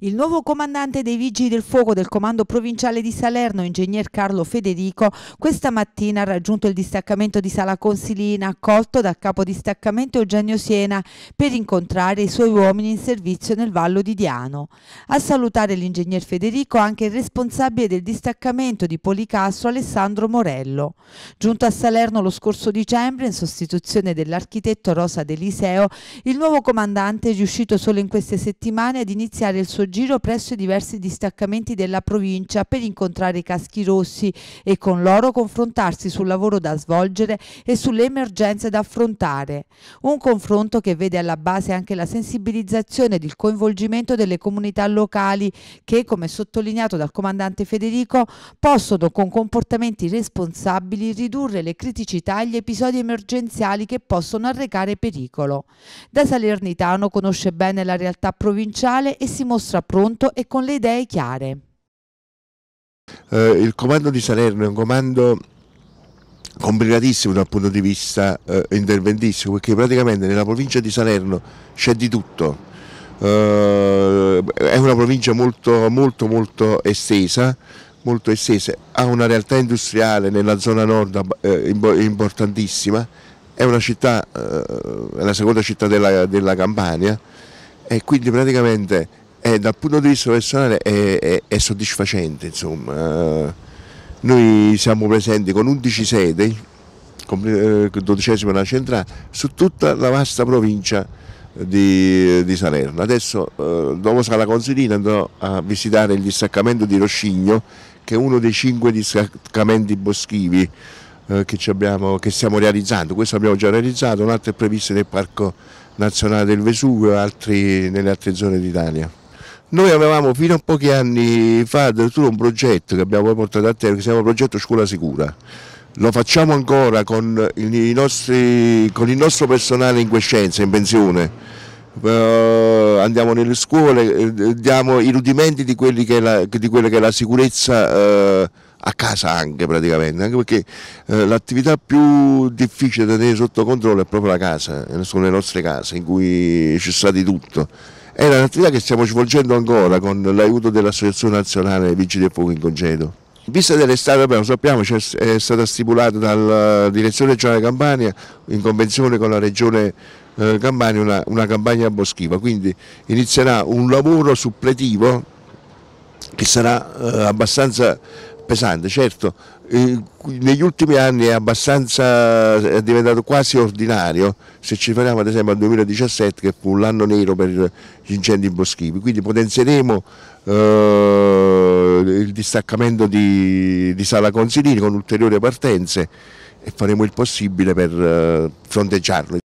Il nuovo comandante dei Vigili del Fuoco del Comando Provinciale di Salerno, ingegner Carlo Federico, questa mattina ha raggiunto il distaccamento di Sala Consilina, accolto dal capo distaccamento Eugenio Siena, per incontrare i suoi uomini in servizio nel Vallo di Diano. A salutare l'ingegner Federico anche il responsabile del distaccamento di Policastro Alessandro Morello. Giunto a Salerno lo scorso dicembre, in sostituzione dell'architetto Rosa Deliseo, il nuovo comandante è riuscito solo in queste settimane ad iniziare il suo giro presso i diversi distaccamenti della provincia per incontrare i caschi rossi e con loro confrontarsi sul lavoro da svolgere e sulle emergenze da affrontare. Un confronto che vede alla base anche la sensibilizzazione ed il coinvolgimento delle comunità locali che, come sottolineato dal comandante Federico, possono con comportamenti responsabili ridurre le criticità e gli episodi emergenziali che possono arrecare pericolo. Da Salernitano conosce bene la realtà provinciale e si mostra già pronto e con le idee chiare. Eh, il comando di Salerno è un comando complicatissimo dal punto di vista eh, interventistico perché praticamente nella provincia di Salerno c'è di tutto. Eh, è una provincia molto molto molto estesa molto estesa, ha una realtà industriale nella zona nord eh, importantissima, è una città, eh, è la seconda città della, della Campania e quindi praticamente eh, dal punto di vista personale è, è, è soddisfacente, insomma. Noi siamo presenti con 11 sedi, eh, dodicesima la centrale, su tutta la vasta provincia di, di Salerno. Adesso eh, dopo Sala Consilina andrò a visitare il distaccamento di Roscigno, che è uno dei cinque distaccamenti boschivi eh, che, abbiamo, che, stiamo realizzando. Questo abbiamo già realizzato, un altro è previsto nel Parco Nazionale del Vesuvio e altri nelle altre zone d'Italia. Noi avevamo fino a pochi anni fa addirittura un progetto che abbiamo portato a terra che si chiama Progetto Scuola Sicura. Lo facciamo ancora con, nostri, con il nostro personale in quiescenza, in pensione. Uh, andiamo nelle scuole, eh, diamo i rudimenti di, la, di quella che è la sicurezza uh, a casa anche praticamente, anche perché uh, l'attività più difficile da tenere sotto controllo è proprio la casa, sono le nostre case in cui c'è stato di tutto. È un'attività che stiamo svolgendo ancora con l'aiuto dell'Associazione Nazionale Vigili del Fuoco in Congedo. In vista dell'estate, lo sappiamo, è stata stipulata dalla eh, Direzione Regionale Campania in convenzione con la Regione eh, Campania una, una campagna boschiva, quindi inizierà un lavoro suppletivo che sarà eh, abbastanza pesante, certo, eh, negli ultimi anni è abbastanza, è diventato quasi ordinario, se ci fermiamo ad esempio al 2017 che fu l'anno nero per gli incendi boschivi, quindi potenzieremo eh, il distaccamento di, di Sala Consilini con ulteriori partenze e faremo il possibile per eh, fronteggiarlo.